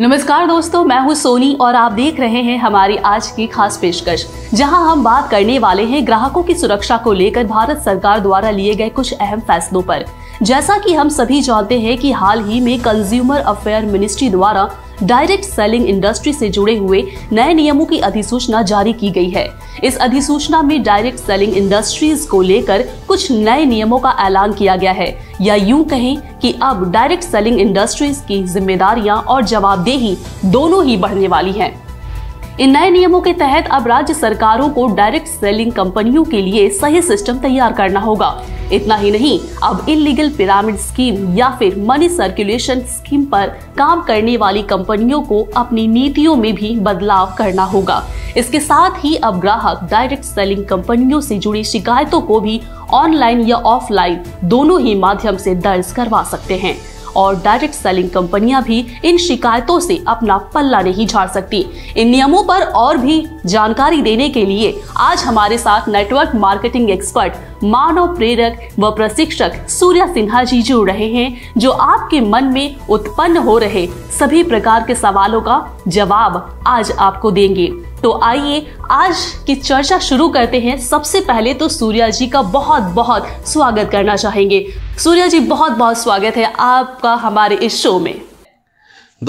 नमस्कार दोस्तों मैं हूं सोनी और आप देख रहे हैं हमारी आज की खास पेशकश जहां हम बात करने वाले हैं ग्राहकों की सुरक्षा को लेकर भारत सरकार द्वारा लिए गए कुछ अहम फैसलों पर जैसा कि हम सभी जानते हैं कि हाल ही में कंज्यूमर अफेयर मिनिस्ट्री द्वारा डायरेक्ट सेलिंग इंडस्ट्री से जुड़े हुए नए नियमों की अधिसूचना जारी की गई है इस अधिसूचना में डायरेक्ट सेलिंग इंडस्ट्रीज को लेकर कुछ नए नियमों का ऐलान किया गया है या यूं कहें कि अब डायरेक्ट सेलिंग इंडस्ट्रीज की जिम्मेदारियां और जवाबदेही दोनों ही बढ़ने वाली हैं इन नए नियमों के तहत अब राज्य सरकारों को डायरेक्ट सेलिंग कंपनियों के लिए सही सिस्टम तैयार करना होगा इतना ही नहीं अब इलीगल पिरामिड स्कीम या फिर मनी सर्कुलेशन स्कीम पर काम करने वाली कंपनियों को अपनी नीतियों में भी बदलाव करना होगा इसके साथ ही अब ग्राहक डायरेक्ट सेलिंग कंपनियों से जुड़ी शिकायतों को भी ऑनलाइन या ऑफलाइन दोनों ही माध्यम से दर्ज करवा सकते हैं और डायरेक्ट सेलिंग कंपनियां भी इन शिकायतों से अपना पल्ला नहीं झाड़ सकती इन नियमों पर और भी जानकारी देने के लिए आज हमारे साथ नेटवर्क मार्केटिंग एक्सपर्ट मानव प्रेरक व प्रशिक्षक सूर्य सिन्हा जी जुड़ रहे हैं जो आपके मन में उत्पन्न हो रहे सभी प्रकार के सवालों का जवाब आज आपको देंगे तो आइए आज की चर्चा शुरू करते हैं सबसे पहले तो सूर्या जी का बहुत बहुत स्वागत करना चाहेंगे सूर्या जी बहुत बहुत स्वागत है आपका हमारे इस शो में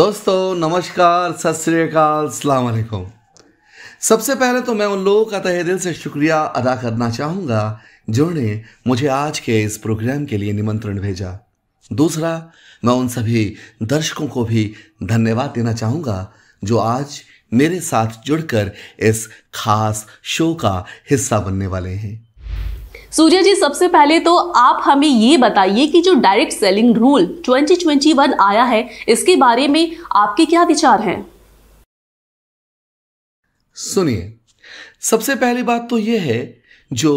दोस्तों नमस्कार सत सलामकुम सबसे पहले तो मैं उन लोगों का तहे दिल से शुक्रिया अदा करना चाहूंगा जिन्होंने मुझे आज के इस प्रोग्राम के लिए निमंत्रण भेजा दूसरा मैं उन सभी दर्शकों को भी धन्यवाद देना चाहूंगा जो आज मेरे साथ जुड़कर इस खास शो का हिस्सा बनने वाले हैं सूर्य जी सबसे पहले तो आप हमें ये बताइए कि जो डायरेक्ट सेलिंग रूल 2021 आया है इसके बारे में आपके क्या विचार हैं सुनिए सबसे पहली बात तो यह है जो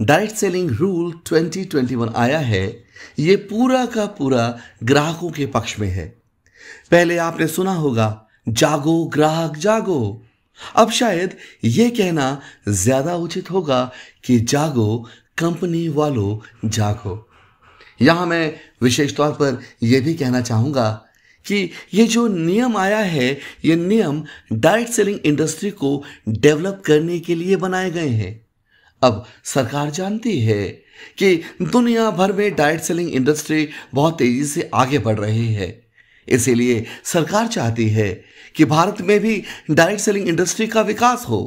डायरेक्ट सेलिंग रूल 2021 आया है ये पूरा का पूरा ग्राहकों के पक्ष में है पहले आपने सुना होगा जागो ग्राहक जागो अब शायद ये कहना ज्यादा उचित होगा कि जागो कंपनी वालों जागो यहाँ मैं विशेष तौर पर यह भी कहना चाहूँगा कि ये जो नियम आया है ये नियम डायरेक्ट सेलिंग इंडस्ट्री को डेवलप करने के लिए बनाए गए हैं अब सरकार जानती है कि दुनिया भर में डायरेक्ट सेलिंग इंडस्ट्री बहुत तेज़ी से आगे बढ़ रही है इसीलिए सरकार चाहती है कि भारत में भी डायरेक्ट सेलिंग इंडस्ट्री का विकास हो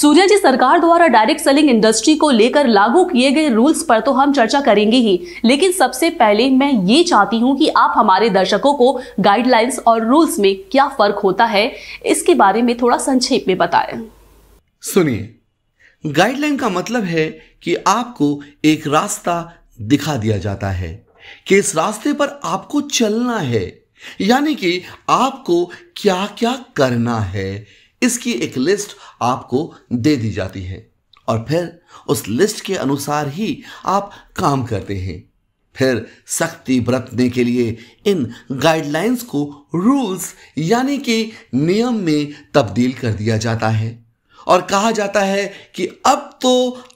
सूर्या जी सरकार द्वारा डायरेक्ट सेलिंग इंडस्ट्री को लेकर लागू किए गए रूल्स पर तो हम चर्चा करेंगे ही लेकिन सबसे पहले मैं ये चाहती हूँ कि आप हमारे दर्शकों को गाइडलाइंस और रूल्स में क्या फर्क होता है इसके बारे में थोड़ा संक्षेप में बताएं। सुनिए गाइडलाइन का मतलब है कि आपको एक रास्ता दिखा दिया जाता है कि इस रास्ते पर आपको चलना है यानी कि आपको क्या क्या करना है इसकी एक लिस्ट आपको दे दी जाती है और फिर उस लिस्ट के अनुसार ही आप काम करते हैं फिर सख्ती बरतने के लिए इन गाइडलाइंस को रूल्स यानी कि नियम में तब्दील कर दिया जाता है और कहा जाता है कि अब तो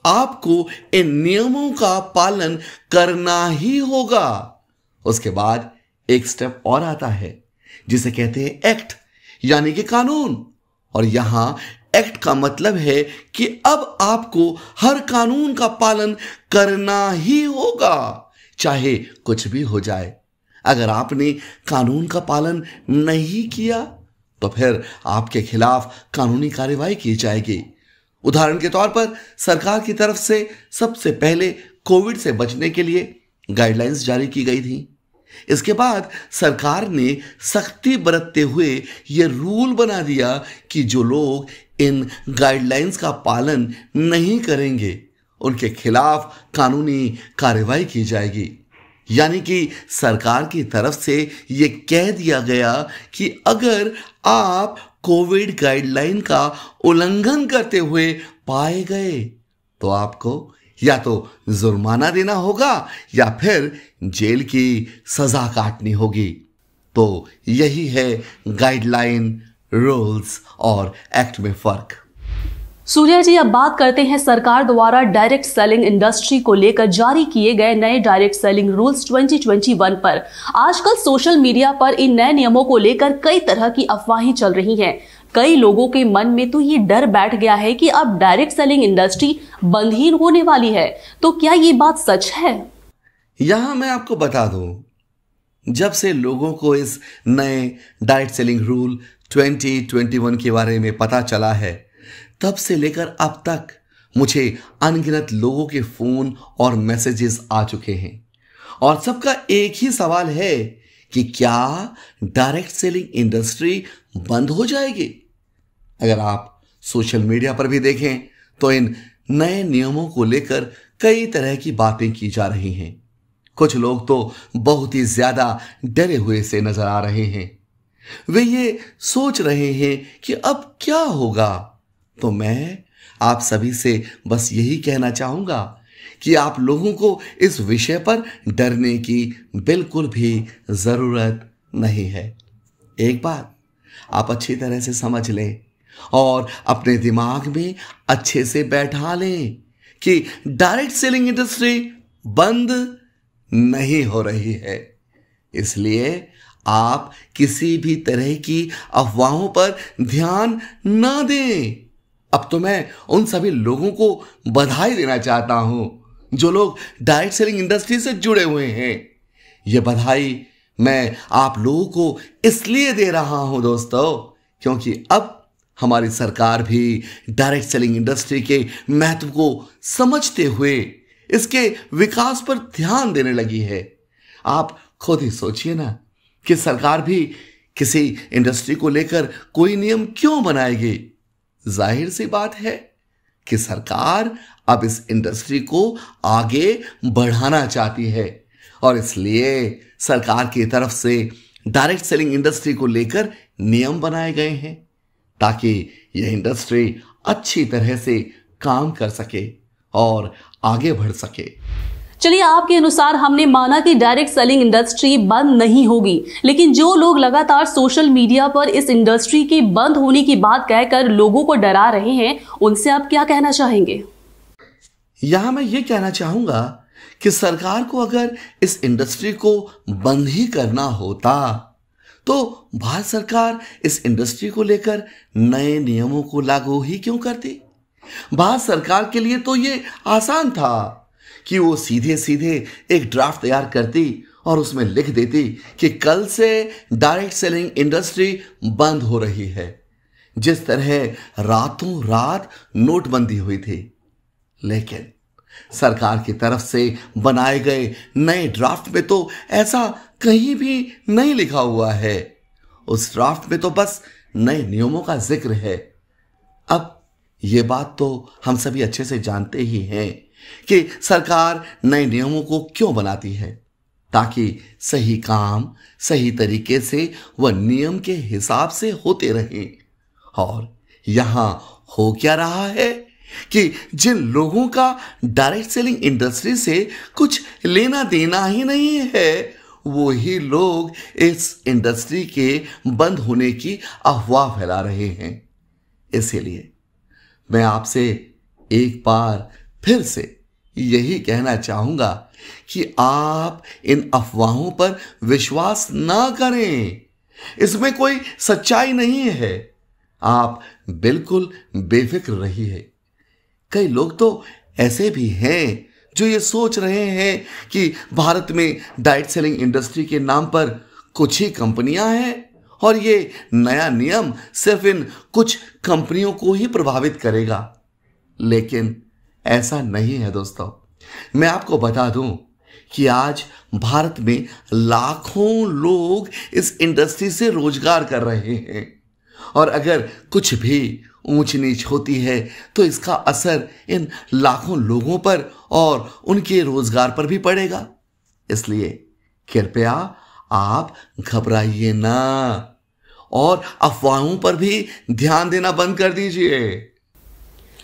आपको इन नियमों का पालन करना ही होगा उसके बाद एक स्टेप और आता है जिसे कहते हैं एक्ट यानी कि कानून और यहां एक्ट का मतलब है कि अब आपको हर कानून का पालन करना ही होगा चाहे कुछ भी हो जाए अगर आपने कानून का पालन नहीं किया तो फिर आपके खिलाफ कानूनी कार्रवाई की जाएगी उदाहरण के तौर पर सरकार की तरफ से सबसे पहले कोविड से बचने के लिए गाइडलाइंस जारी की गई थी इसके बाद सरकार ने सख्ती बरतते हुए यह रूल बना दिया कि जो लोग इन गाइडलाइंस का पालन नहीं करेंगे उनके खिलाफ कानूनी कार्रवाई की जाएगी यानी कि सरकार की तरफ से ये कह दिया गया कि अगर आप कोविड गाइडलाइन का उल्लंघन करते हुए पाए गए तो आपको या तो जुर्माना देना होगा या फिर जेल की सजा काटनी होगी तो यही है गाइडलाइन रूल्स और एक्ट में फर्क सूर्या जी अब बात करते हैं सरकार द्वारा डायरेक्ट सेलिंग इंडस्ट्री को लेकर जारी किए गए नए डायरेक्ट सेलिंग रूल्स 2021 पर आजकल सोशल मीडिया पर इन नए नियमों को लेकर कई तरह की अफवाहें चल रही हैं कई लोगों के मन में तो ये डर बैठ गया है कि अब डायरेक्ट सेलिंग इंडस्ट्री बंद ही होने वाली है तो क्या ये बात सच है यहाँ मैं आपको बता दूं जब से लोगों को इस नए डायरेक्ट सेलिंग रूल 2021 के बारे में पता चला है तब से लेकर अब तक मुझे अनगिनत लोगों के फोन और मैसेजेस आ चुके हैं और सबका एक ही सवाल है कि क्या डायरेक्ट सेलिंग इंडस्ट्री बंद हो जाएगी अगर आप सोशल मीडिया पर भी देखें तो इन नए नियमों को लेकर कई तरह की बातें की जा रही हैं कुछ लोग तो बहुत ही ज्यादा डरे हुए से नजर आ रहे हैं वे ये सोच रहे हैं कि अब क्या होगा तो मैं आप सभी से बस यही कहना चाहूंगा कि आप लोगों को इस विषय पर डरने की बिल्कुल भी ज़रूरत नहीं है एक बात आप अच्छी तरह से समझ लें और अपने दिमाग में अच्छे से बैठा लें कि डायरेक्ट सेलिंग इंडस्ट्री बंद नहीं हो रही है इसलिए आप किसी भी तरह की अफवाहों पर ध्यान ना दें अब तो मैं उन सभी लोगों को बधाई देना चाहता हूं जो लोग डायरेक्ट सेलिंग इंडस्ट्री से जुड़े हुए हैं यह बधाई मैं आप लोगों को इसलिए दे रहा हूं दोस्तों क्योंकि अब हमारी सरकार भी डायरेक्ट सेलिंग इंडस्ट्री के महत्व को समझते हुए इसके विकास पर ध्यान देने लगी है आप खुद ही सोचिए ना कि सरकार भी किसी इंडस्ट्री को लेकर कोई नियम क्यों बनाएगी जाहिर सी बात है कि सरकार अब इस इंडस्ट्री को आगे बढ़ाना चाहती है और इसलिए सरकार की तरफ से डायरेक्ट सेलिंग इंडस्ट्री को लेकर नियम बनाए गए हैं ताकि यह इंडस्ट्री अच्छी तरह से काम कर सके और आगे बढ़ सके चलिए आपके अनुसार हमने माना कि डायरेक्ट सेलिंग इंडस्ट्री बंद नहीं होगी लेकिन जो लोग लगातार सोशल मीडिया पर इस इंडस्ट्री के बंद होने की बात कहकर लोगों को डरा रहे हैं उनसे आप क्या कहना चाहेंगे यहां मैं ये कहना चाहूंगा कि सरकार को अगर इस इंडस्ट्री को बंद ही करना होता तो भारत सरकार इस इंडस्ट्री को लेकर नए नियमों को लागू ही क्यों करती भारत सरकार के लिए तो ये आसान था कि वो सीधे सीधे एक ड्राफ्ट तैयार करती और उसमें लिख देती कि कल से डायरेक्ट सेलिंग इंडस्ट्री बंद हो रही है जिस तरह रातों रात नोटबंदी हुई थी लेकिन सरकार की तरफ से बनाए गए नए ड्राफ्ट में तो ऐसा कहीं भी नहीं लिखा हुआ है उस ड्राफ्ट में तो बस नए नियमों का जिक्र है अब ये बात तो हम सभी अच्छे से जानते ही हैं कि सरकार नए नियमों को क्यों बनाती है ताकि सही काम सही तरीके से व नियम के हिसाब से होते रहें और यहां हो क्या रहा है कि जिन लोगों का डायरेक्ट सेलिंग इंडस्ट्री से कुछ लेना देना ही नहीं है वो ही लोग इस इंडस्ट्री के बंद होने की अफवाह फैला रहे हैं इसीलिए मैं आपसे एक बार फिर से यही कहना चाहूंगा कि आप इन अफवाहों पर विश्वास ना करें इसमें कोई सच्चाई नहीं है आप बिल्कुल बेफिक्र है कई लोग तो ऐसे भी हैं जो ये सोच रहे हैं कि भारत में डाइट सेलिंग इंडस्ट्री के नाम पर कुछ ही कंपनियां हैं और ये नया नियम सिर्फ इन कुछ कंपनियों को ही प्रभावित करेगा लेकिन ऐसा नहीं है दोस्तों मैं आपको बता दूं कि आज भारत में लाखों लोग इस इंडस्ट्री से रोजगार कर रहे हैं और अगर कुछ भी ऊंच नीच होती है तो इसका असर इन लाखों लोगों पर और उनके रोजगार पर भी पड़ेगा इसलिए कृपया आप घबराइए ना और अफवाहों पर भी ध्यान देना बंद कर दीजिए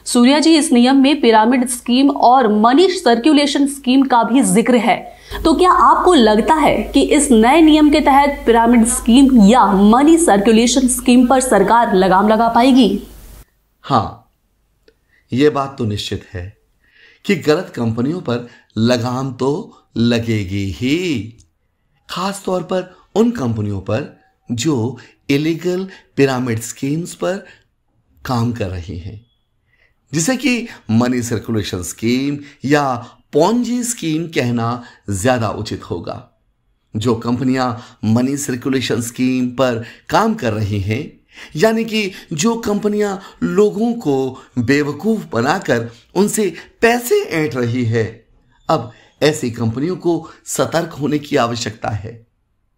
सूर्या जी इस नियम में पिरामिड स्कीम और मनी सर्कुलेशन स्कीम का भी जिक्र है तो क्या आपको लगता है कि इस नए नियम के तहत पिरामिड स्कीम या मनी सर्कुलेशन स्कीम पर सरकार लगाम लगा पाएगी हाँ ये बात तो निश्चित है कि गलत कंपनियों पर लगाम तो लगेगी ही खास तौर पर उन कंपनियों पर जो इलीगल पिरामिड स्कीम्स पर काम कर रही हैं जिसे कि मनी सर्कुलेशन स्कीम या पौजी स्कीम कहना ज़्यादा उचित होगा जो कंपनियां मनी सर्कुलेशन स्कीम पर काम कर रही हैं यानी कि जो कंपनियां लोगों को बेवकूफ बनाकर उनसे पैसे ऐंठ रही है अब ऐसी कंपनियों को सतर्क होने की आवश्यकता है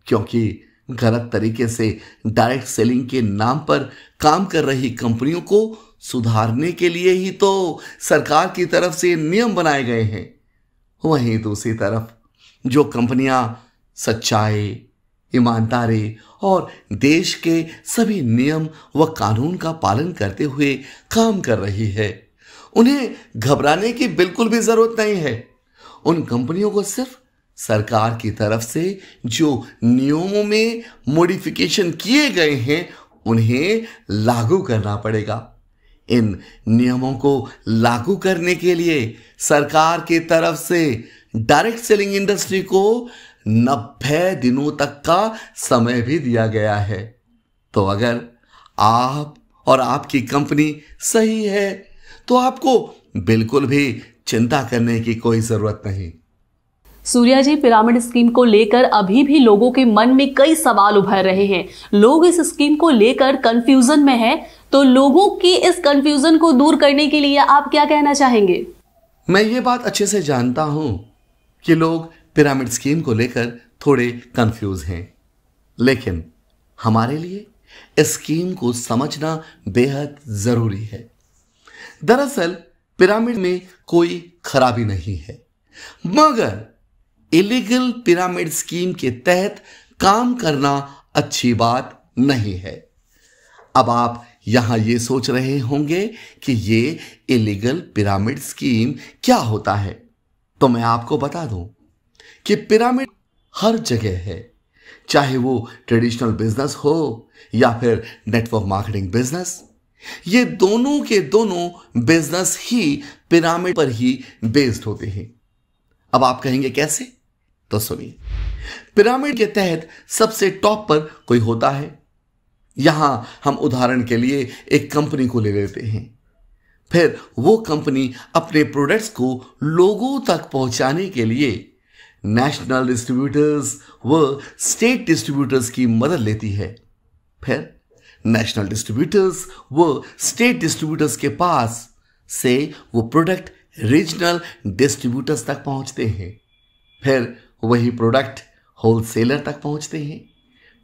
क्योंकि गलत तरीके से डायरेक्ट सेलिंग के नाम पर काम कर रही कंपनियों को सुधारने के लिए ही तो सरकार की तरफ से नियम बनाए गए हैं वहीं दूसरी तरफ जो कंपनियां सच्चाई ईमानदारी और देश के सभी नियम व कानून का पालन करते हुए काम कर रही है उन्हें घबराने की बिल्कुल भी ज़रूरत नहीं है उन कंपनियों को सिर्फ सरकार की तरफ से जो नियमों में मॉडिफिकेशन किए गए हैं उन्हें लागू करना पड़ेगा इन नियमों को लागू करने के लिए सरकार की तरफ से डायरेक्ट सेलिंग इंडस्ट्री को नब्बे दिनों तक का समय भी दिया गया है तो अगर आप और आपकी कंपनी सही है तो आपको बिल्कुल भी चिंता करने की कोई ज़रूरत नहीं सूर्या जी पिरामिड स्कीम को लेकर अभी भी लोगों के मन में कई सवाल उभर रहे हैं लोग इस स्कीम को लेकर कंफ्यूजन में हैं तो लोगों की इस कंफ्यूजन को दूर करने के लिए आप क्या कहना चाहेंगे मैं ये बात अच्छे से जानता हूं कि लोग पिरामिड स्कीम को लेकर थोड़े कंफ्यूज हैं लेकिन हमारे लिए इस स्कीम को समझना बेहद ज़रूरी है दरअसल पिरामिड में कोई खराबी नहीं है मगर इलीगल पिरामिड स्कीम के तहत काम करना अच्छी बात नहीं है अब आप यहां ये सोच रहे होंगे कि ये इलीगल पिरामिड स्कीम क्या होता है तो मैं आपको बता दूं कि पिरामिड हर जगह है चाहे वो ट्रेडिशनल बिजनेस हो या फिर नेटवर्क मार्केटिंग बिजनेस ये दोनों के दोनों बिजनेस ही पिरामिड पर ही बेस्ड होते हैं अब आप कहेंगे कैसे तो सुनिए पिरामिड के तहत सबसे टॉप पर कोई होता है यहां हम उदाहरण के लिए एक कंपनी को ले लेते हैं फिर वो कंपनी अपने प्रोडक्ट्स को लोगों तक पहुंचाने के लिए नेशनल डिस्ट्रीब्यूटर्स व स्टेट डिस्ट्रीब्यूटर्स की मदद लेती है फिर नेशनल डिस्ट्रीब्यूटर्स व स्टेट डिस्ट्रीब्यूटर्स के पास से वो प्रोडक्ट रीजनल डिस्ट्रीब्यूटर्स तक पहुंचते हैं फिर वही प्रोडक्ट होलसेलर तक पहुंचते हैं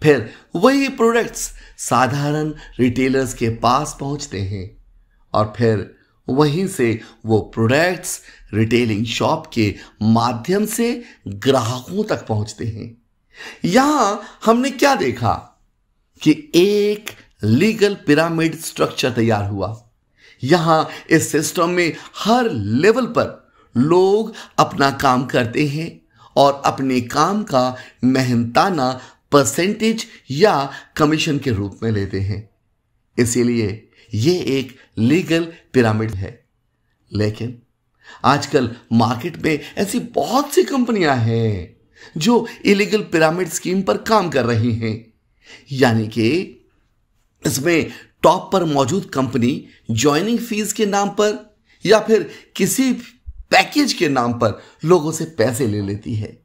फिर वही प्रोडक्ट्स साधारण रिटेलर्स के पास पहुंचते हैं और फिर वहीं से वो प्रोडक्ट्स रिटेलिंग शॉप के माध्यम से ग्राहकों तक पहुंचते हैं यहां हमने क्या देखा कि एक लीगल पिरामिड स्ट्रक्चर तैयार हुआ यहां इस सिस्टम में हर लेवल पर लोग अपना काम करते हैं और अपने काम का मेहनताना परसेंटेज या कमीशन के रूप में लेते हैं इसीलिए यह एक लीगल पिरामिड है लेकिन आजकल मार्केट में ऐसी बहुत सी कंपनियां हैं जो इलीगल पिरामिड स्कीम पर काम कर रही हैं यानी कि इसमें टॉप पर मौजूद कंपनी ज्वाइनिंग फीस के नाम पर या फिर किसी पैकेज के नाम पर लोगों से पैसे ले लेती है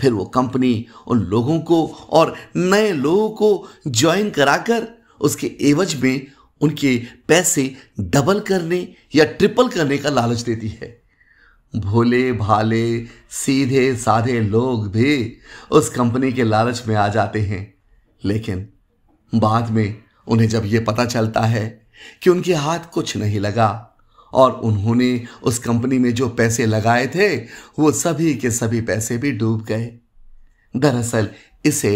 फिर वो कंपनी उन लोगों को और नए लोगों को ज्वाइन कराकर उसके एवज में उनके पैसे डबल करने या ट्रिपल करने का लालच देती है भोले भाले सीधे साधे लोग भी उस कंपनी के लालच में आ जाते हैं लेकिन बाद में उन्हें जब ये पता चलता है कि उनके हाथ कुछ नहीं लगा और उन्होंने उस कंपनी में जो पैसे लगाए थे वो सभी के सभी पैसे भी डूब गए दरअसल इसे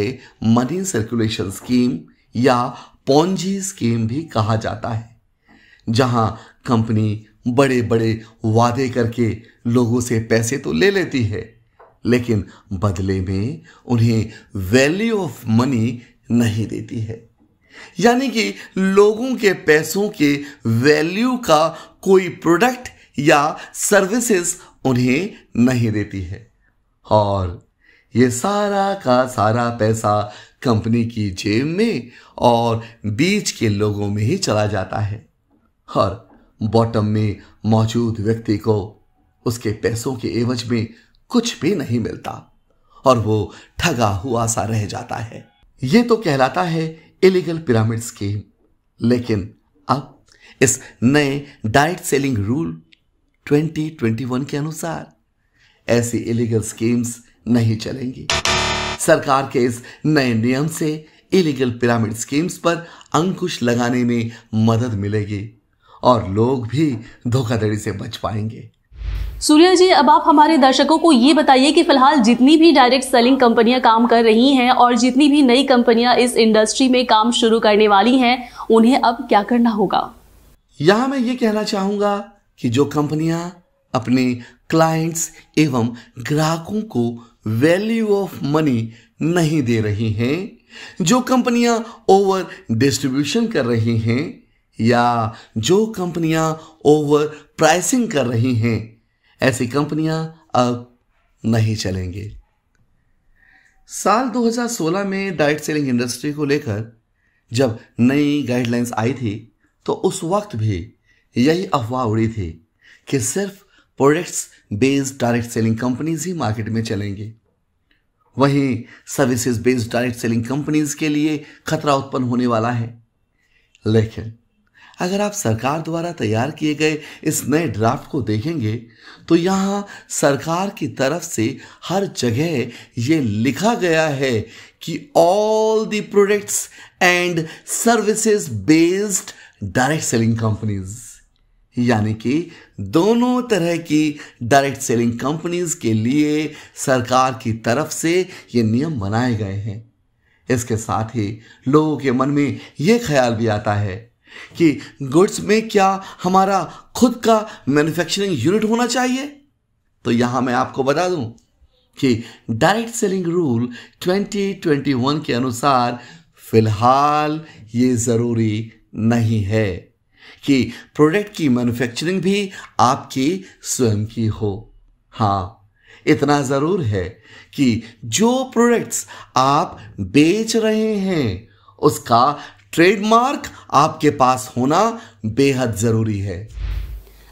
मनी सर्कुलेशन स्कीम या पौजी स्कीम भी कहा जाता है जहां कंपनी बड़े बड़े वादे करके लोगों से पैसे तो ले लेती है लेकिन बदले में उन्हें वैल्यू ऑफ मनी नहीं देती है यानी कि लोगों के पैसों के वैल्यू का कोई प्रोडक्ट या सर्विसेज उन्हें नहीं देती है और ये सारा का सारा पैसा कंपनी की जेब में और बीच के लोगों में ही चला जाता है और बॉटम में मौजूद व्यक्ति को उसके पैसों के एवज में कुछ भी नहीं मिलता और वो ठगा हुआ सा रह जाता है ये तो कहलाता है इलीगल पिरामिड स्कीम लेकिन अब इस नए डाइट सेलिंग रूल 2021 के अनुसार ऐसी इलीगल स्कीम्स नहीं चलेंगी सरकार के इस नए नियम से इलीगल पिरामिड स्कीम्स पर अंकुश लगाने में मदद मिलेगी और लोग भी धोखाधड़ी से बच पाएंगे सूर्या जी अब आप हमारे दर्शकों को ये बताइए कि फिलहाल जितनी भी डायरेक्ट सेलिंग कंपनियां काम कर रही हैं और जितनी भी नई कंपनियां इस इंडस्ट्री में काम शुरू करने वाली हैं उन्हें अब क्या करना होगा यहां मैं ये कहना चाहूंगा कि जो कंपनियां अपने क्लाइंट्स एवं ग्राहकों को वैल्यू ऑफ मनी नहीं दे रही हैं जो कंपनियां ओवर डिस्ट्रीब्यूशन कर रही हैं या जो कंपनियां ओवर प्राइसिंग कर रही हैं ऐसी कंपनियां अब नहीं चलेंगे साल 2016 में डाइट सेलिंग इंडस्ट्री को लेकर जब नई गाइडलाइंस आई थी तो उस वक्त भी यही अफवाह उड़ी थी कि सिर्फ products based direct selling companies ही मार्केट में चलेंगी वहीं services based direct selling companies के लिए खतरा उत्पन्न होने वाला है लेकिन अगर आप सरकार द्वारा तैयार किए गए इस नए ड्राफ्ट को देखेंगे तो यहां सरकार की तरफ से हर जगह ये लिखा गया है कि all the products and services based direct selling companies यानी कि दोनों तरह की डायरेक्ट सेलिंग कंपनीज के लिए सरकार की तरफ से ये नियम बनाए गए हैं इसके साथ ही लोगों के मन में ये ख्याल भी आता है कि गुड्स में क्या हमारा खुद का मैन्युफैक्चरिंग यूनिट होना चाहिए तो यहां मैं आपको बता दूं कि डायरेक्ट सेलिंग रूल 2021 के अनुसार फिलहाल ये ज़रूरी नहीं है कि प्रोडक्ट की मैन्युफैक्चरिंग भी आपकी स्वयं की हो हाँ इतना ज़रूर है कि जो प्रोडक्ट्स आप बेच रहे हैं उसका ट्रेडमार्क आपके पास होना बेहद ज़रूरी है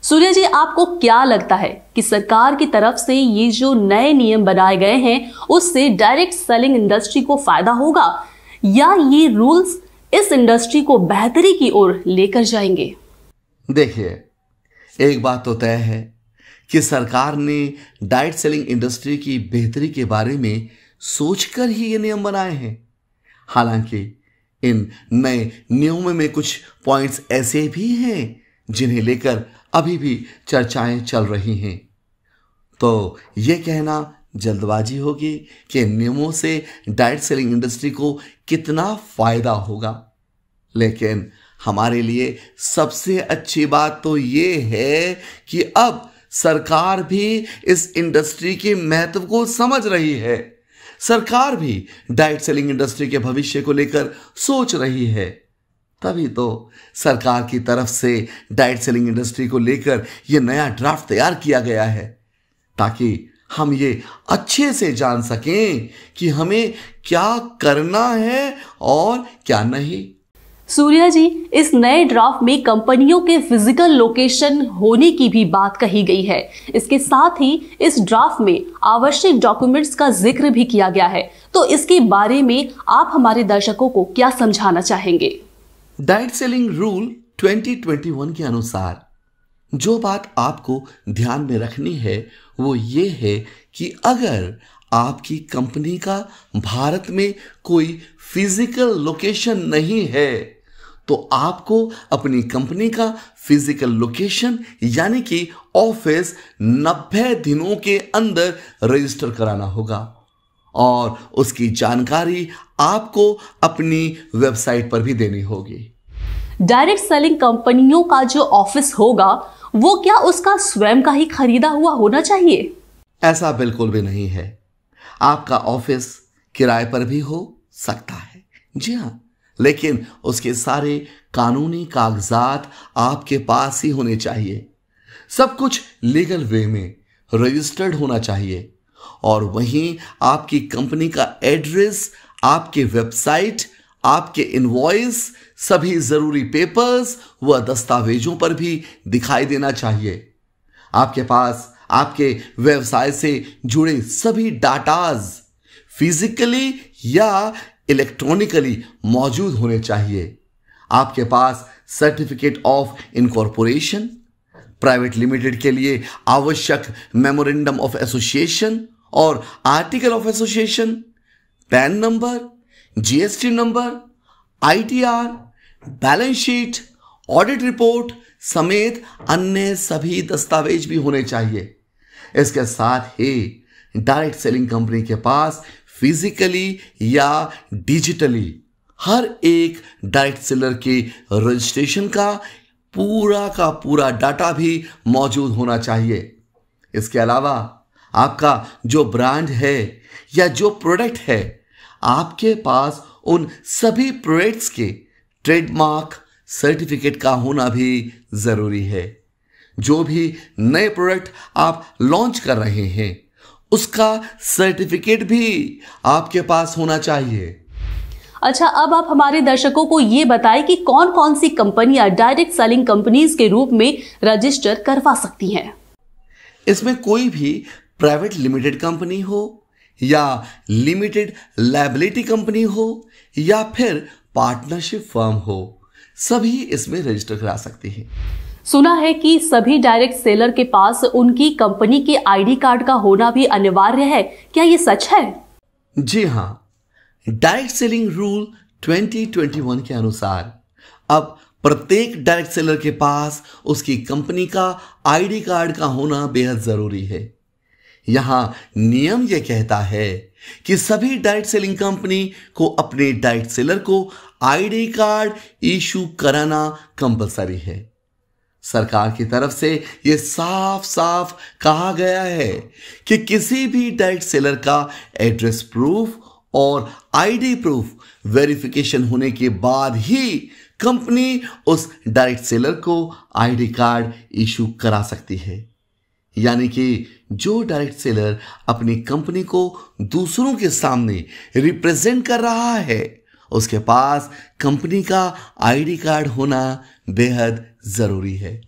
सूर्य जी आपको क्या लगता है कि सरकार की तरफ से ये जो नए नियम बनाए गए हैं उससे डायरेक्ट सेलिंग इंडस्ट्री को फायदा होगा या ये रूल्स इस इंडस्ट्री को बेहतरी की ओर लेकर जाएंगे देखिए एक बात तो तय है कि सरकार ने डाइट सेलिंग इंडस्ट्री की बेहतरी के बारे में सोचकर ही ये नियम बनाए हैं हालांकि इन नए नियमों में कुछ पॉइंट्स ऐसे भी हैं जिन्हें लेकर अभी भी चर्चाएं चल रही हैं तो ये कहना जल्दबाजी होगी कि नियमों से डायट सेलिंग इंडस्ट्री को कितना फ़ायदा होगा लेकिन हमारे लिए सबसे अच्छी बात तो ये है कि अब सरकार भी इस इंडस्ट्री के महत्व को समझ रही है सरकार भी डाइट सेलिंग इंडस्ट्री के भविष्य को लेकर सोच रही है तभी तो सरकार की तरफ से डाइट सेलिंग इंडस्ट्री को लेकर यह नया ड्राफ्ट तैयार किया गया है ताकि हम ये अच्छे से जान सकें कि हमें क्या करना है और क्या नहीं सूर्या जी इस नए ड्राफ्ट में कंपनियों के फिजिकल लोकेशन होने की भी बात कही गई है इसके साथ ही इस ड्राफ्ट में आवश्यक डॉक्यूमेंट्स का जिक्र भी किया गया है तो इसके बारे में आप हमारे दर्शकों को क्या समझाना चाहेंगे डाइट सेलिंग रूल 2021 के अनुसार जो बात आपको ध्यान में रखनी है वो ये है कि अगर आपकी कंपनी का भारत में कोई फिजिकल लोकेशन नहीं है तो आपको अपनी कंपनी का फिजिकल लोकेशन यानी कि ऑफिस 90 दिनों के अंदर रजिस्टर कराना होगा और उसकी जानकारी आपको अपनी वेबसाइट पर भी देनी होगी डायरेक्ट सेलिंग कंपनियों का जो ऑफिस होगा वो क्या उसका स्वयं का ही खरीदा हुआ होना चाहिए ऐसा बिल्कुल भी नहीं है आपका ऑफिस किराए पर भी हो सकता है जी हाँ लेकिन उसके सारे कानूनी कागजात आपके पास ही होने चाहिए सब कुछ लीगल वे में रजिस्टर्ड होना चाहिए और वहीं आपकी कंपनी का एड्रेस आपकी वेबसाइट आपके इन्वॉइस सभी जरूरी पेपर्स व दस्तावेजों पर भी दिखाई देना चाहिए आपके पास आपके व्यवसाय से जुड़े सभी डाटाज फिजिकली या इलेक्ट्रॉनिकली मौजूद होने चाहिए आपके पास certificate of incorporation private limited के लिए आवश्यक मेमोरेंडम ऑफ एसोसिएशन और article of association PAN number GST number ITR balance sheet audit report समेत अन्य सभी दस्तावेज भी होने चाहिए इसके साथ ही डायरेक्ट सेलिंग कंपनी के पास फिजिकली या डिजिटली हर एक डायरेक्ट सेलर के रजिस्ट्रेशन का पूरा का पूरा डाटा भी मौजूद होना चाहिए इसके अलावा आपका जो ब्रांड है या जो प्रोडक्ट है आपके पास उन सभी प्रोडक्ट्स के ट्रेडमार्क सर्टिफिकेट का होना भी ज़रूरी है जो भी नए प्रोडक्ट आप लॉन्च कर रहे हैं उसका सर्टिफिकेट भी आपके पास होना चाहिए अच्छा अब आप हमारे दर्शकों को ये बताएं कि कौन कौन सी कंपनियां डायरेक्ट सेलिंग कंपनीज के रूप में रजिस्टर करवा सकती हैं इसमें कोई भी प्राइवेट लिमिटेड कंपनी हो या लिमिटेड लाइबिलिटी कंपनी हो या फिर पार्टनरशिप फर्म हो सभी इसमें रजिस्टर करा सकते हैं सुना है कि सभी डायरेक्ट सेलर के पास उनकी कंपनी के आईडी कार्ड का होना भी अनिवार्य है क्या ये सच है जी हाँ डायरेक्ट सेलिंग रूल 2021 के अनुसार अब प्रत्येक डायरेक्ट सेलर के पास उसकी कंपनी का आईडी कार्ड का होना बेहद ज़रूरी है यहां नियम यह कहता है कि सभी डायरेक्ट सेलिंग कंपनी को अपने डायरेक्ट सेलर को आईडी कार्ड इशू कराना कंपलसरी है सरकार की तरफ से यह साफ साफ कहा गया है कि किसी भी डायरेक्ट सेलर का एड्रेस प्रूफ और आईडी प्रूफ वेरिफिकेशन होने के बाद ही कंपनी उस डायरेक्ट सेलर को आईडी कार्ड इशू करा सकती है यानी कि जो डायरेक्ट सेलर अपनी कंपनी को दूसरों के सामने रिप्रेजेंट कर रहा है उसके पास कंपनी का आईडी कार्ड होना बेहद ज़रूरी है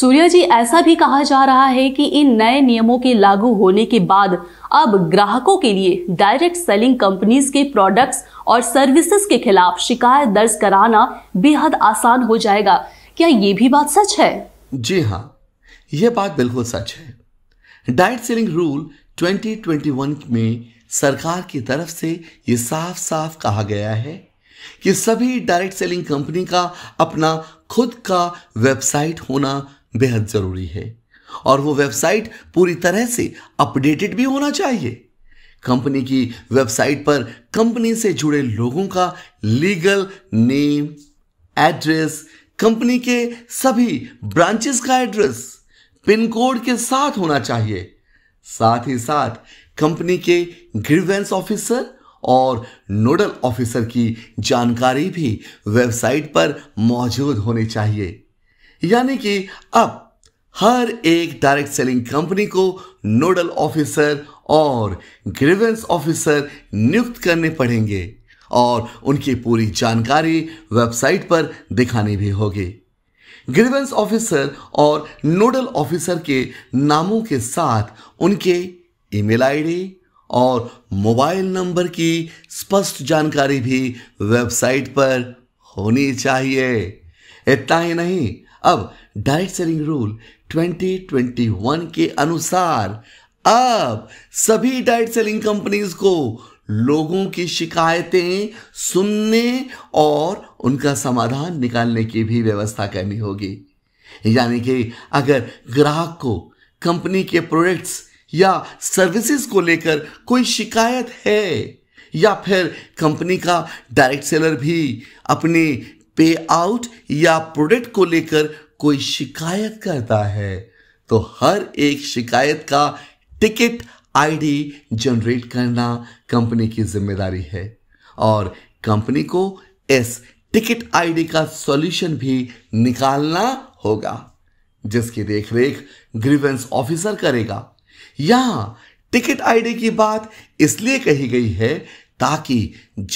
सूर्या जी ऐसा भी कहा जा रहा है कि इन नए नियमों के लागू होने के बाद अब ग्राहकों के लिए डायरेक्ट सेलिंग कंपनीज के प्रोडक्ट्स और सर्विसेज के खिलाफ शिकायत दर्ज कराना बेहद आसान हो जाएगा क्या ये भी बात सच है जी हाँ ये बात बिल्कुल सच है डायरेक्ट सेलिंग रूल 2021 में सरकार की तरफ से ये साफ साफ कहा गया है कि सभी डायरेक्ट सेलिंग कंपनी का अपना खुद का वेबसाइट होना बेहद ज़रूरी है और वो वेबसाइट पूरी तरह से अपडेटेड भी होना चाहिए कंपनी की वेबसाइट पर कंपनी से जुड़े लोगों का लीगल नेम एड्रेस कंपनी के सभी ब्रांचेस का एड्रेस पिन कोड के साथ होना चाहिए साथ ही साथ कंपनी के ग्रीवेंस ऑफिसर और नोडल ऑफिसर की जानकारी भी वेबसाइट पर मौजूद होनी चाहिए यानी कि अब हर एक डायरेक्ट सेलिंग कंपनी को नोडल ऑफिसर और ग्रीवेंस ऑफिसर नियुक्त करने पड़ेंगे और उनकी पूरी जानकारी वेबसाइट पर दिखानी भी होगी ग्रीवेंस ऑफिसर और नोडल ऑफिसर के नामों के साथ उनके ईमेल आईडी और मोबाइल नंबर की स्पष्ट जानकारी भी वेबसाइट पर होनी चाहिए इतना ही नहीं अब डायरेक्ट सेलिंग रूल 2021 के अनुसार अब सभी डायरेक्ट सेलिंग कंपनीज को लोगों की शिकायतें सुनने और उनका समाधान निकालने की भी व्यवस्था करनी होगी यानी कि अगर ग्राहक को कंपनी के प्रोडक्ट्स या सर्विसेज को लेकर कोई शिकायत है या फिर कंपनी का डायरेक्ट सेलर भी अपने पे आउट या प्रोडक्ट को लेकर कोई शिकायत करता है तो हर एक शिकायत का टिकट आईडी जनरेट करना कंपनी की जिम्मेदारी है और कंपनी को इस टिकट आईडी का सॉल्यूशन भी निकालना होगा जिसकी देखरेख ग्रीवेंस ऑफिसर करेगा यहां टिकट आईडी की बात इसलिए कही गई है ताकि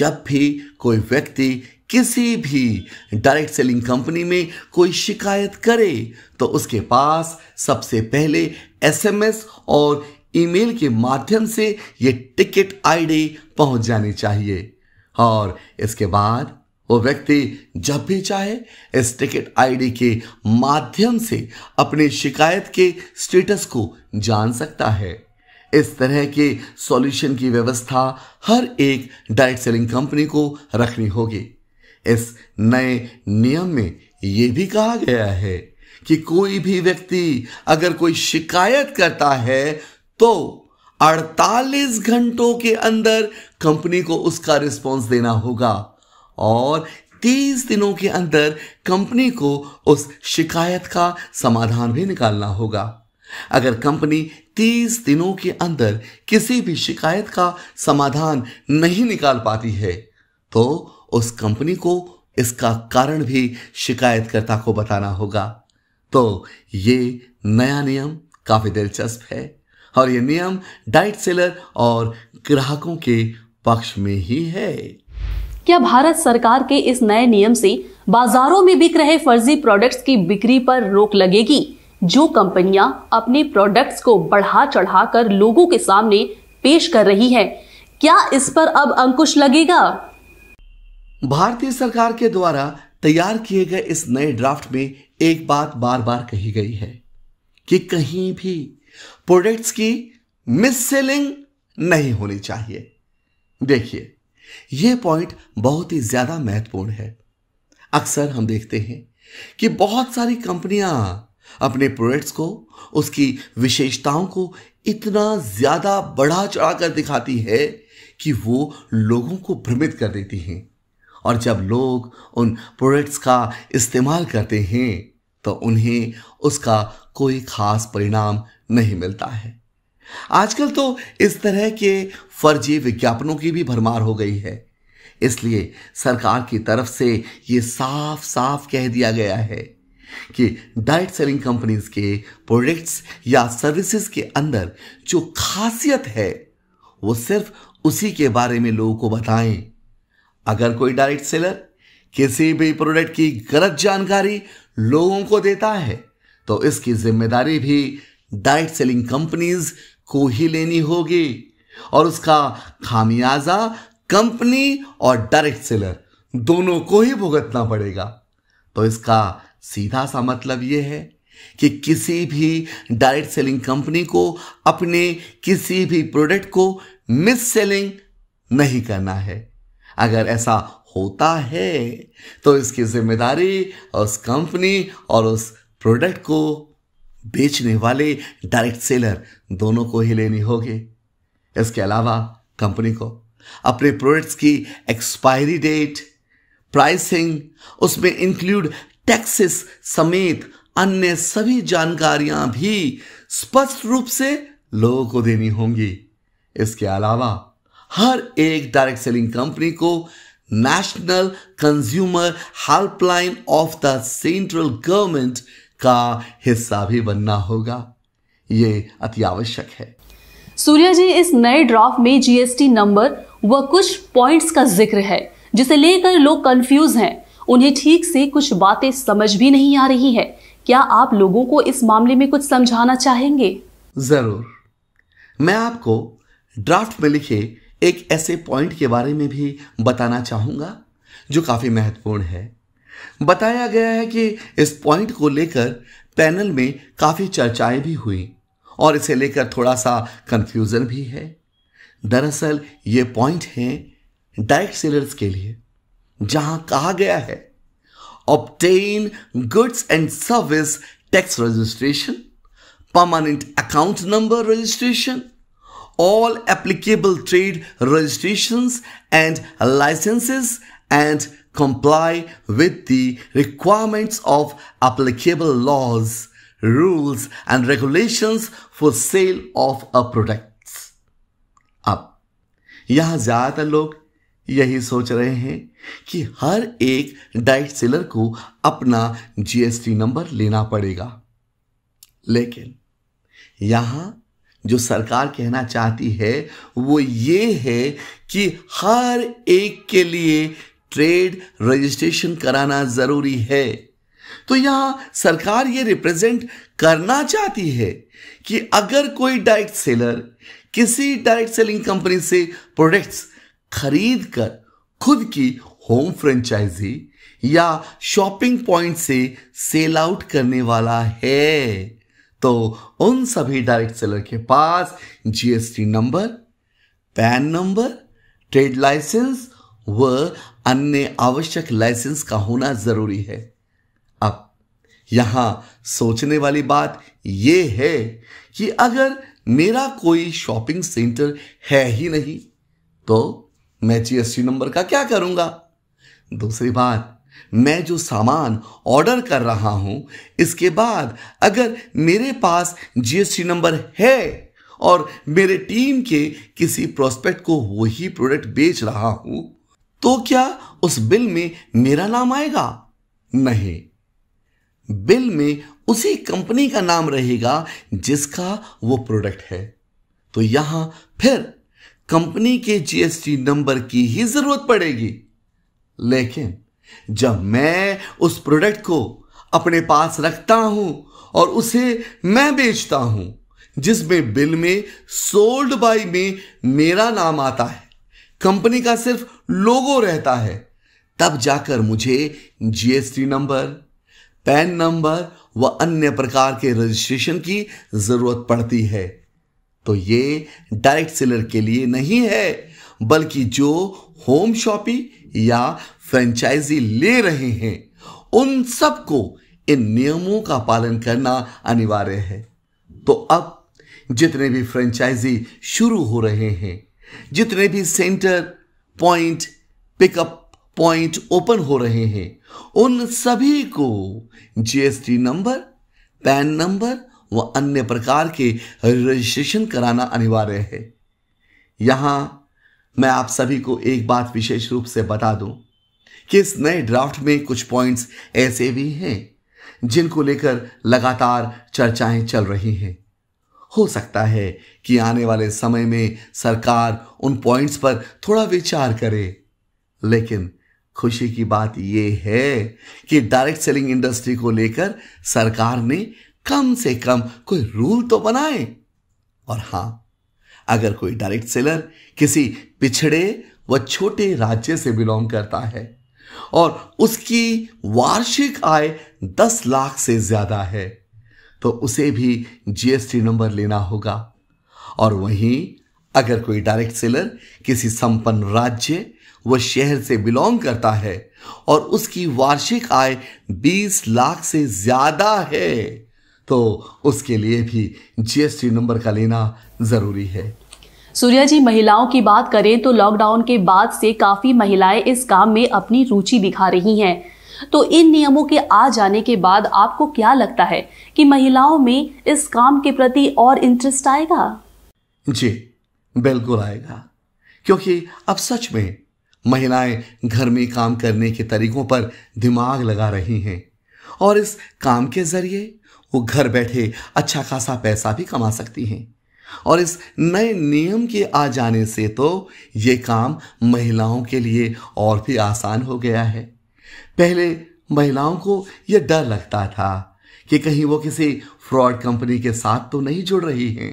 जब भी कोई व्यक्ति किसी भी डायरेक्ट सेलिंग कंपनी में कोई शिकायत करे तो उसके पास सबसे पहले एसएमएस और ईमेल के माध्यम से ये टिकट आईडी पहुंच जानी चाहिए और इसके बाद वो व्यक्ति जब भी चाहे इस टिकट आईडी के माध्यम से अपनी शिकायत के स्टेटस को जान सकता है इस तरह के सॉल्यूशन की व्यवस्था हर एक डायरेक्ट सेलिंग कंपनी को रखनी होगी इस नए नियम में यह भी कहा गया है कि कोई भी व्यक्ति अगर कोई शिकायत करता है तो 48 घंटों के अंदर कंपनी को उसका रिस्पांस देना होगा और तीस दिनों के अंदर कंपनी को उस शिकायत का समाधान भी निकालना होगा अगर कंपनी तीस दिनों के अंदर किसी भी शिकायत का समाधान नहीं निकाल पाती है तो उस कंपनी को इसका कारण भी शिकायतकर्ता को बताना होगा तो ये नया नियम काफ़ी दिलचस्प है और ये नियम डाइट सेलर और ग्राहकों के पक्ष में ही है क्या भारत सरकार के इस नए नियम से बाजारों में बिक रहे फर्जी प्रोडक्ट्स की बिक्री पर रोक लगेगी जो कंपनियां अपने प्रोडक्ट्स को बढ़ा चढ़ाकर लोगों के सामने पेश कर रही है क्या इस पर अब अंकुश लगेगा भारतीय सरकार के द्वारा तैयार किए गए इस नए ड्राफ्ट में एक बात बार बार कही गई है कि कहीं भी प्रोडक्ट्स की मिससेलिंग नहीं होनी चाहिए देखिए यह पॉइंट बहुत ही ज्यादा महत्वपूर्ण है अक्सर हम देखते हैं कि बहुत सारी कंपनियां अपने प्रोडक्ट्स को उसकी विशेषताओं को इतना ज्यादा बढ़ा चढ़ाकर दिखाती है कि वो लोगों को भ्रमित कर देती हैं और जब लोग उन प्रोडक्ट्स का इस्तेमाल करते हैं तो उन्हें उसका कोई खास परिणाम नहीं मिलता है आजकल तो इस तरह के फर्जी विज्ञापनों की भी भरमार हो गई है इसलिए सरकार की तरफ से ये साफ साफ कह दिया गया है कि डाइट सेलिंग कंपनीज के प्रोडक्ट्स या सर्विसेज के अंदर जो खासियत है वो सिर्फ उसी के बारे में लोगों को बताएं अगर कोई डाइट सेलर किसी भी प्रोडक्ट की गलत जानकारी लोगों को देता है तो इसकी जिम्मेदारी भी डाइट सेलिंग कंपनीज को ही लेनी होगी और उसका खामियाजा कंपनी और डायरेक्ट सेलर दोनों को ही भुगतना पड़ेगा तो इसका सीधा सा मतलब यह है कि किसी भी डायरेक्ट सेलिंग कंपनी को अपने किसी भी प्रोडक्ट को मिस सेलिंग नहीं करना है अगर ऐसा होता है तो इसकी जिम्मेदारी उस कंपनी और उस प्रोडक्ट को बेचने वाले डायरेक्ट सेलर दोनों को ही लेनी होगी इसके अलावा कंपनी को अपने प्रोडक्ट्स की एक्सपायरी डेट प्राइसिंग उसमें इंक्लूड टैक्सेस समेत अन्य सभी जानकारियां भी स्पष्ट रूप से लोगों को देनी होंगी इसके अलावा हर एक डायरेक्ट सेलिंग कंपनी को national consumer helpline of the central government का हिस्सा भी बनना होगा ये अति आवश्यक है सूर्या जी इस नए ड्राफ्ट में जीएसटी नंबर व कुछ पॉइंट्स का जिक्र है जिसे लेकर लोग कंफ्यूज हैं उन्हें ठीक से कुछ बातें समझ भी नहीं आ रही है क्या आप लोगों को इस मामले में कुछ समझाना चाहेंगे जरूर मैं आपको ड्राफ्ट में लिखे एक ऐसे पॉइंट के बारे में भी बताना चाहूंगा जो काफ़ी महत्वपूर्ण है बताया गया है कि इस पॉइंट को लेकर पैनल में काफ़ी चर्चाएं भी हुई और इसे लेकर थोड़ा सा कंफ्यूजन भी है दरअसल ये पॉइंट है डायरेक्ट सेलर्स के लिए जहां कहा गया है obtain goods and service tax registration permanent account number registration all applicable trade registration and licenses and comply with the requirements of applicable laws, rules and regulations for sale of a product. अब यहां ज्यादातर लोग यही सोच रहे हैं कि हर एक डाइट सेलर को अपना जीएसटी नंबर लेना पड़ेगा लेकिन यहां जो सरकार कहना चाहती है वो ये है कि हर एक के लिए ट्रेड रजिस्ट्रेशन कराना जरूरी है तो यहां सरकार ये रिप्रेजेंट करना चाहती है कि अगर कोई डायरेक्ट सेलर किसी डायरेक्ट सेलिंग कंपनी से प्रोडक्ट्स खरीद कर खुद की होम फ्रेंचाइजी या शॉपिंग पॉइंट से सेल आउट करने वाला है तो उन सभी डायरेक्ट सेलर के पास GST number PAN number trade license व अन्य आवश्यक लाइसेंस का होना जरूरी है अब यहां सोचने वाली बात यह है कि अगर मेरा कोई शॉपिंग सेंटर है ही नहीं तो मैं जीएसटी नंबर का क्या करूंगा दूसरी बात मैं जो सामान ऑर्डर कर रहा हूं इसके बाद अगर मेरे पास जीएसटी नंबर है और मेरे टीम के किसी प्रोस्पेक्ट को वही प्रोडक्ट बेच रहा हूं तो क्या उस बिल में मेरा नाम आएगा नहीं बिल में उसी कंपनी का नाम रहेगा जिसका वो प्रोडक्ट है तो यहां फिर कंपनी के जीएसटी नंबर की ही जरूरत पड़ेगी लेकिन जब मैं उस प्रोडक्ट को अपने पास रखता हूं और उसे मैं बेचता हूं जिसमें बिल में सोल्ड बाई में मेरा नाम आता है कंपनी का सिर्फ लोगो रहता है तब जाकर मुझे जीएसटी नंबर पैन नंबर व अन्य प्रकार के रजिस्ट्रेशन की जरूरत पड़ती है तो ये डायरेक्ट सेलर के लिए नहीं है बल्कि जो होम शॉपी या फ्रेंचाइजी ले रहे हैं उन सबको इन नियमों का पालन करना अनिवार्य है तो अब जितने भी फ्रेंचाइजी शुरू हो रहे हैं जितने भी centre point pickup point open हो रहे हैं उन सभी को जीएसटी नंबर पैन नंबर व अन्य प्रकार के रजिस्ट्रेशन कराना अनिवार्य है यहां मैं आप सभी को एक बात विशेष रूप से बता दूं कि इस नए ड्राफ्ट में कुछ पॉइंट्स ऐसे भी हैं जिनको लेकर लगातार चर्चाएं चल रही हैं हो सकता है कि आने वाले समय में सरकार उन पॉइंट्स पर थोड़ा विचार करे लेकिन खुशी की बात यह है कि डायरेक्ट सेलिंग इंडस्ट्री को लेकर सरकार ने कम से कम कोई रूल तो बनाए और हां अगर कोई डायरेक्ट सेलर किसी पिछड़े व छोटे राज्य से बिलोंग करता है और उसकी वार्षिक आय दस लाख से ज्यादा है तो उसे भी जीएसटी नंबर लेना होगा और वहीं अगर कोई डायरेक्ट सेलर किसी संपन्न राज्य व शहर से बिलोंग करता है और उसकी वार्षिक आय 20 लाख से ज्यादा है तो उसके लिए भी जीएसटी नंबर का लेना जरूरी है सूर्या जी महिलाओं की बात करें तो लॉकडाउन के बाद से काफी महिलाएं इस काम में अपनी रुचि दिखा रही हैं तो इन नियमों के आ जाने के बाद आपको क्या लगता है कि महिलाओं में इस काम के प्रति और इंटरेस्ट आएगा जी बिल्कुल आएगा क्योंकि अब सच में महिलाएं घर में काम करने के तरीकों पर दिमाग लगा रही हैं और इस काम के जरिए वो घर बैठे अच्छा खासा पैसा भी कमा सकती हैं और इस नए नियम के आ जाने से तो ये काम महिलाओं के लिए और भी आसान हो गया है पहले महिलाओं को यह डर लगता था कि कहीं वो किसी फ्रॉड कंपनी के साथ तो नहीं जुड़ रही हैं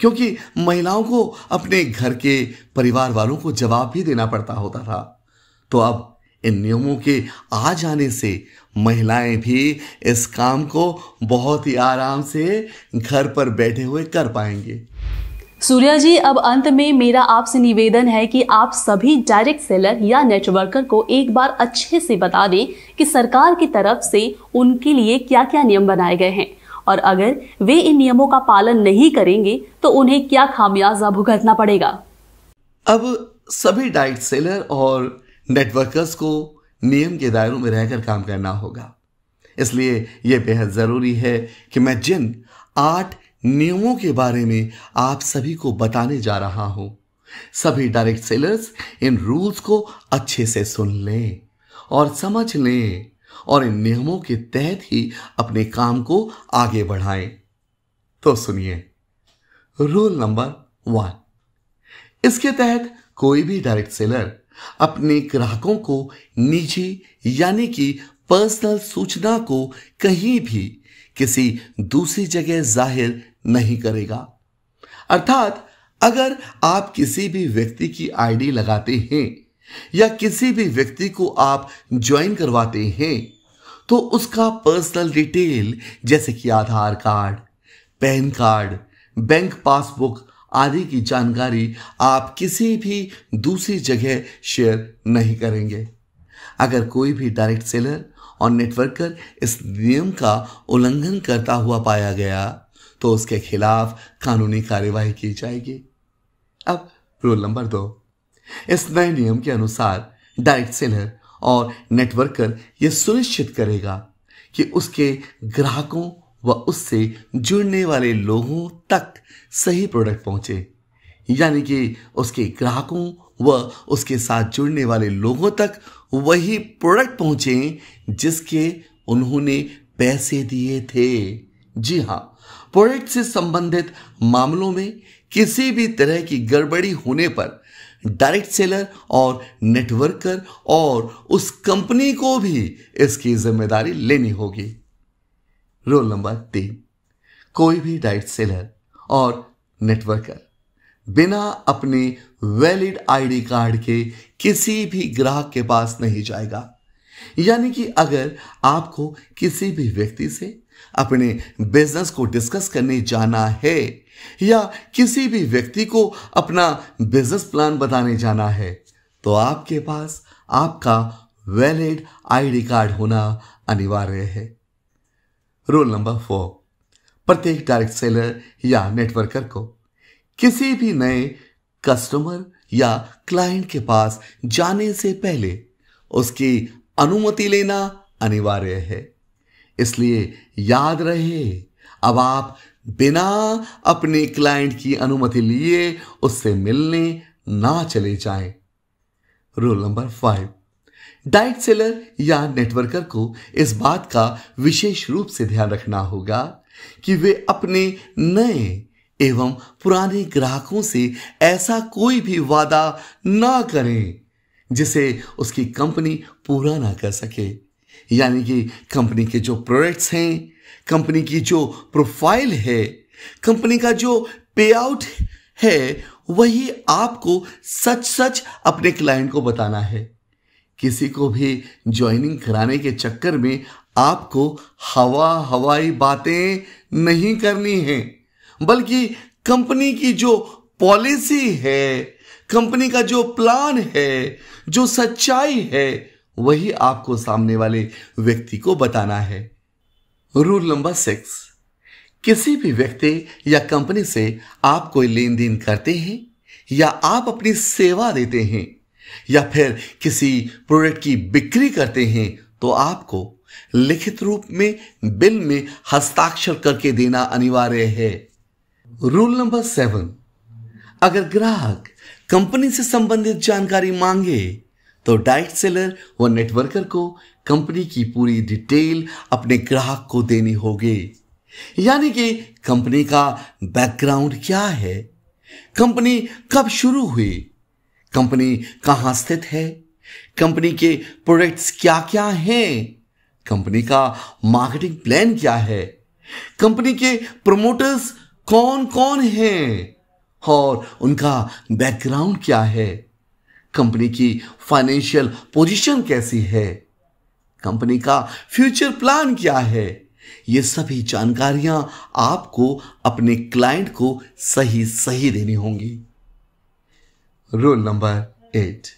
क्योंकि महिलाओं को अपने घर के परिवार वालों को जवाब भी देना पड़ता होता था तो अब इन नियमों के आ जाने से महिलाएं भी इस काम को बहुत ही आराम से घर पर बैठे हुए कर पाएंगे सूर्या जी अब अंत में मेरा आपसे निवेदन है कि आप सभी डायरेक्ट सेलर या नेटवर्कर को एक बार अच्छे से बता दें कि सरकार की तरफ से उनके लिए क्या क्या नियम बनाए गए हैं और अगर वे इन नियमों का पालन नहीं करेंगे तो उन्हें क्या खामियाजा भुगतना पड़ेगा अब सभी डायरेक्ट सेलर और नेटवर्कर्स को नियम के दायरों में रहकर काम करना होगा इसलिए यह बेहद ज़रूरी है कि मैं जिन आठ नियमों के बारे में आप सभी को बताने जा रहा हूं सभी डायरेक्ट सेलर्स इन रूल्स को अच्छे से सुन लें और समझ लें और इन नियमों के तहत ही अपने काम को आगे बढ़ाएं तो सुनिए रूल नंबर वन इसके तहत कोई भी डायरेक्ट सेलर अपने ग्राहकों को निजी यानी कि पर्सनल सूचना को कहीं भी किसी दूसरी जगह जाहिर नहीं करेगा अर्थात अगर आप किसी भी व्यक्ति की आईडी लगाते हैं या किसी भी व्यक्ति को आप ज्वाइन करवाते हैं तो उसका पर्सनल डिटेल जैसे कि Aadhaar card PAN card bank passbook आदि की जानकारी आप किसी भी दूसरी जगह शेयर नहीं करेंगे अगर कोई भी डायरेक्ट सेलर और नेटवर्कर इस नियम का उल्लंघन करता हुआ पाया गया तो उसके खिलाफ कानूनी कार्यवाही की जाएगी अब रूल नंबर दो इस नए नियम के अनुसार डायरेक्ट सेलर और नेटवर्कर यह सुनिश्चित करेगा कि उसके ग्राहकों व उससे जुड़ने वाले लोगों तक सही प्रोडक्ट पहुंचे यानी कि उसके ग्राहकों व उसके साथ जुड़ने वाले लोगों तक वही प्रोडक्ट पहुंचे जिसके उन्होंने पैसे दिए थे जी हाँ प्रोजेक्ट से संबंधित मामलों में किसी भी तरह की गड़बड़ी होने पर डायरेक्ट सेलर और नेटवर्कर और उस कंपनी को भी इसकी जिम्मेदारी लेनी होगी रोल नंबर तीन कोई भी डायरेक्ट सेलर और नेटवर्कर बिना अपने वैलिड आईडी कार्ड के किसी भी ग्राहक के पास नहीं जाएगा यानी कि अगर आपको किसी भी व्यक्ति से अपने बिजनेस को डिस्कस करने जाना है या किसी भी व्यक्ति को अपना बिजनेस प्लान बताने जाना है तो आपके पास आपका वैलिड आईडी कार्ड होना अनिवार्य है रोल नंबर फोर प्रत्येक डायरेक्ट सेलर या नेटवर्कर को किसी भी नए कस्टमर या क्लाइंट के पास जाने से पहले उसकी अनुमति लेना अनिवार्य है इसलिए याद रहे अब आप बिना अपने क्लाइंट की अनुमति लिए उससे मिलने ना चले जाएं। रूल नंबर फाइव डाइट सेलर या नेटवर्कर को इस बात का विशेष रूप से ध्यान रखना होगा कि वे अपने नए एवं पुराने ग्राहकों से ऐसा कोई भी वादा ना करें जिसे उसकी कंपनी पूरा ना कर सके यानी कि कंपनी के जो प्रोडक्ट्स हैं कंपनी की जो प्रोफाइल है कंपनी का जो पे आउट है वही आपको सच सच अपने क्लाइंट को बताना है किसी को भी ज्वाइनिंग कराने के चक्कर में आपको हवा हवाई बातें नहीं करनी है बल्कि कंपनी की जो पॉलिसी है कंपनी का जो प्लान है जो सच्चाई है वही आपको सामने वाले व्यक्ति को बताना है रूल नंबर सिक्स किसी भी व्यक्ति या कंपनी से आप कोई लेन देन करते हैं या आप अपनी सेवा देते हैं या फिर किसी प्रोडक्ट की बिक्री करते हैं तो आपको लिखित रूप में बिल में हस्ताक्षर करके देना अनिवार्य है रूल नंबर सेवन अगर ग्राहक कंपनी से संबंधित जानकारी मांगे तो डायरेक्ट सेलर व नेटवर्कर को कंपनी की पूरी डिटेल अपने ग्राहक को देनी होगी यानी कि कंपनी का बैकग्राउंड क्या है कंपनी कब शुरू हुई कंपनी कहाँ स्थित है कंपनी के प्रोडक्ट्स क्या क्या हैं कंपनी का मार्केटिंग प्लान क्या है कंपनी के प्रमोटर्स कौन कौन हैं और उनका बैकग्राउंड क्या है कंपनी की फाइनेंशियल पोजीशन कैसी है कंपनी का फ्यूचर प्लान क्या है ये सभी जानकारियां आपको अपने क्लाइंट को सही सही देनी होंगी rule number eight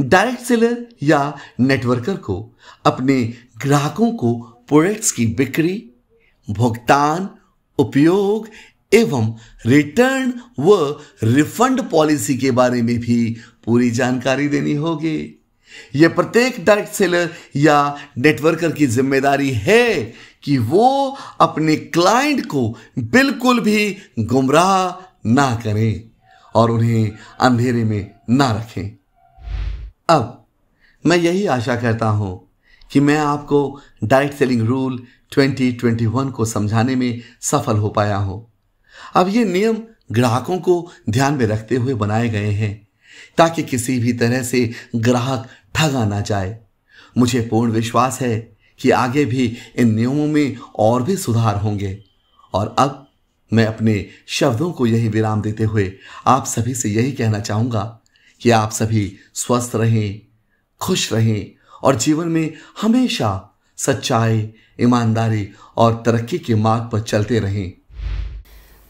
direct seller या नेटवर्कर को अपने ग्राहकों को प्रोडक्ट्स की बिक्री भुगतान उपयोग एवं रिटर्न व रिफंड पॉलिसी के बारे में भी पूरी जानकारी देनी होगी यह प्रत्येक डायरेक्ट सेलर या नेटवर्कर की जिम्मेदारी है कि वो अपने क्लाइंट को बिल्कुल भी गुमराह ना करें और उन्हें अंधेरे में ना रखें अब मैं यही आशा करता हूं कि मैं आपको डायरेक्ट सेलिंग रूल 2021 को समझाने में सफल हो पाया हूं अब ये नियम ग्राहकों को ध्यान में रखते हुए बनाए गए हैं ताकि किसी भी तरह से ग्राहक ठगा ना जाए मुझे पूर्ण विश्वास है कि आगे भी इन नियमों में और भी सुधार होंगे और अब मैं अपने शब्दों को यही विराम देते हुए आप सभी से यही कहना चाहूँगा कि आप सभी स्वस्थ रहें खुश रहें और जीवन में हमेशा सच्चाई ईमानदारी और तरक्की के मार्ग पर चलते रहें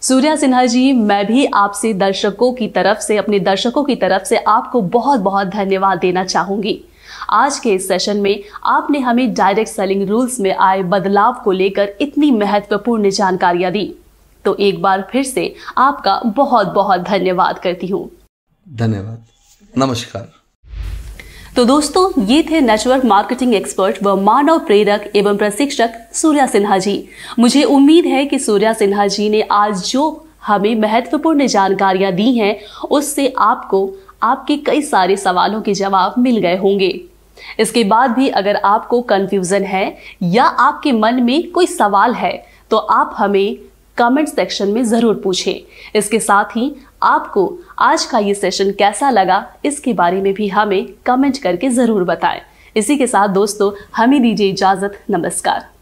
सूर्या सिन्हा जी मैं भी आपसे दर्शकों की तरफ से अपने दर्शकों की तरफ से आपको बहुत बहुत धन्यवाद देना चाहूंगी आज के इस सेशन में आपने हमें डायरेक्ट सेलिंग रूल्स में आए बदलाव को लेकर इतनी महत्वपूर्ण जानकारियां दी तो एक बार फिर से आपका बहुत बहुत धन्यवाद करती हूँ धन्यवाद नमस्कार तो दोस्तों ये थे नेटवर्क मार्केटिंग एक्सपर्ट व मानव प्रेरक एवं प्रशिक्षक सूर्या सिन्हा जी मुझे उम्मीद है कि सूर्या सिन्हा जी ने आज जो हमें महत्वपूर्ण जानकारियां दी हैं उससे आपको आपके कई सारे सवालों के जवाब मिल गए होंगे इसके बाद भी अगर आपको कंफ्यूजन है या आपके मन में कोई सवाल है तो आप हमें कमेंट सेक्शन में ज़रूर पूछें इसके साथ ही आपको आज का ये सेशन कैसा लगा इसके बारे में भी हमें कमेंट करके ज़रूर बताएं इसी के साथ दोस्तों हमें दीजिए इजाज़त नमस्कार